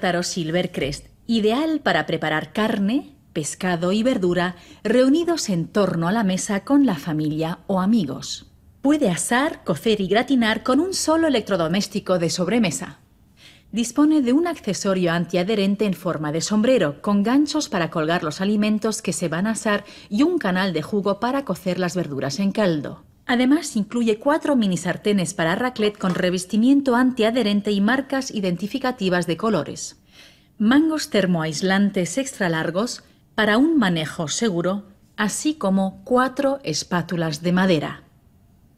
tártaro Silvercrest, ideal para preparar carne, pescado y verdura reunidos en torno a la mesa con la familia o amigos. Puede asar, cocer y gratinar con un solo electrodoméstico de sobremesa. Dispone de un accesorio antiadherente en forma de sombrero, con ganchos para colgar los alimentos que se van a asar y un canal de jugo para cocer las verduras en caldo. Además, incluye cuatro mini sartenes para raclette con revestimiento antiadherente y marcas identificativas de colores. Mangos termoaislantes extra largos para un manejo seguro, así como cuatro espátulas de madera.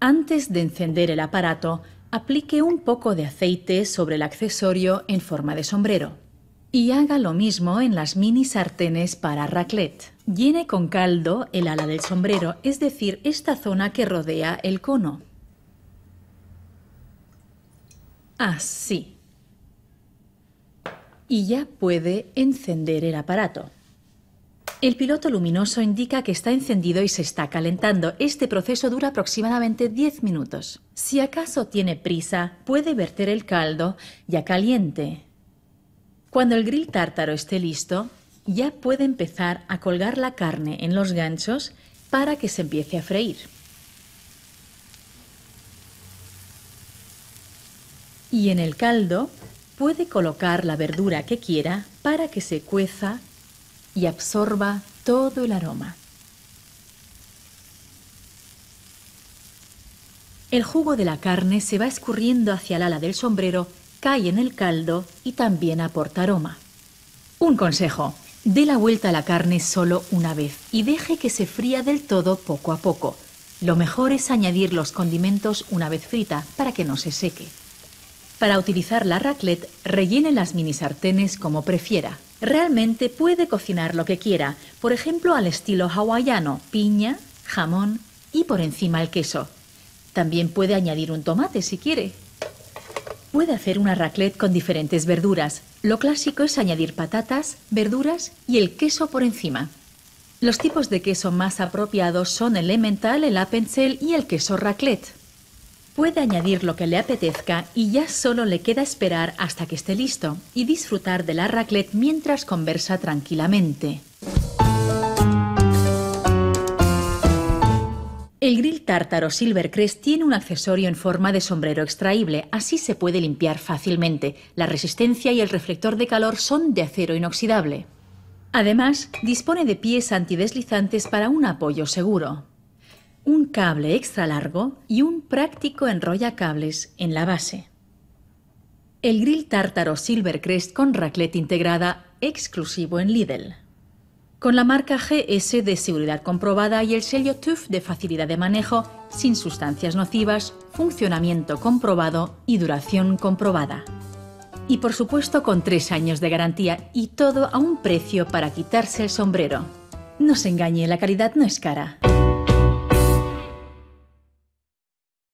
Antes de encender el aparato, aplique un poco de aceite sobre el accesorio en forma de sombrero. Y haga lo mismo en las mini sartenes para raclette. Llene con caldo el ala del sombrero, es decir, esta zona que rodea el cono. Así. Y ya puede encender el aparato. El piloto luminoso indica que está encendido y se está calentando. Este proceso dura aproximadamente 10 minutos. Si acaso tiene prisa, puede verter el caldo ya caliente cuando el grill tártaro esté listo, ya puede empezar a colgar la carne en los ganchos para que se empiece a freír. Y en el caldo puede colocar la verdura que quiera para que se cueza y absorba todo el aroma. El jugo de la carne se va escurriendo hacia el ala del sombrero cae en el caldo y también aporta aroma. Un consejo, dé la vuelta a la carne solo una vez y deje que se fría del todo poco a poco. Lo mejor es añadir los condimentos una vez frita para que no se seque. Para utilizar la raclette, rellene las mini sartenes como prefiera. Realmente puede cocinar lo que quiera, por ejemplo al estilo hawaiano, piña, jamón y por encima el queso. También puede añadir un tomate si quiere. Puede hacer una raclette con diferentes verduras. Lo clásico es añadir patatas, verduras y el queso por encima. Los tipos de queso más apropiados son el emmental, el appenzell y el queso raclette. Puede añadir lo que le apetezca y ya solo le queda esperar hasta que esté listo y disfrutar de la raclette mientras conversa tranquilamente. El grill tártaro Silvercrest tiene un accesorio en forma de sombrero extraíble, así se puede limpiar fácilmente. La resistencia y el reflector de calor son de acero inoxidable. Además, dispone de pies antideslizantes para un apoyo seguro. Un cable extra largo y un práctico cables en la base. El grill tártaro Silvercrest con raclette integrada, exclusivo en Lidl con la marca GS de seguridad comprobada y el sello TÜV de facilidad de manejo, sin sustancias nocivas, funcionamiento comprobado y duración comprobada. Y por supuesto con tres años de garantía y todo a un precio para quitarse el sombrero. No se engañe, la calidad no es cara.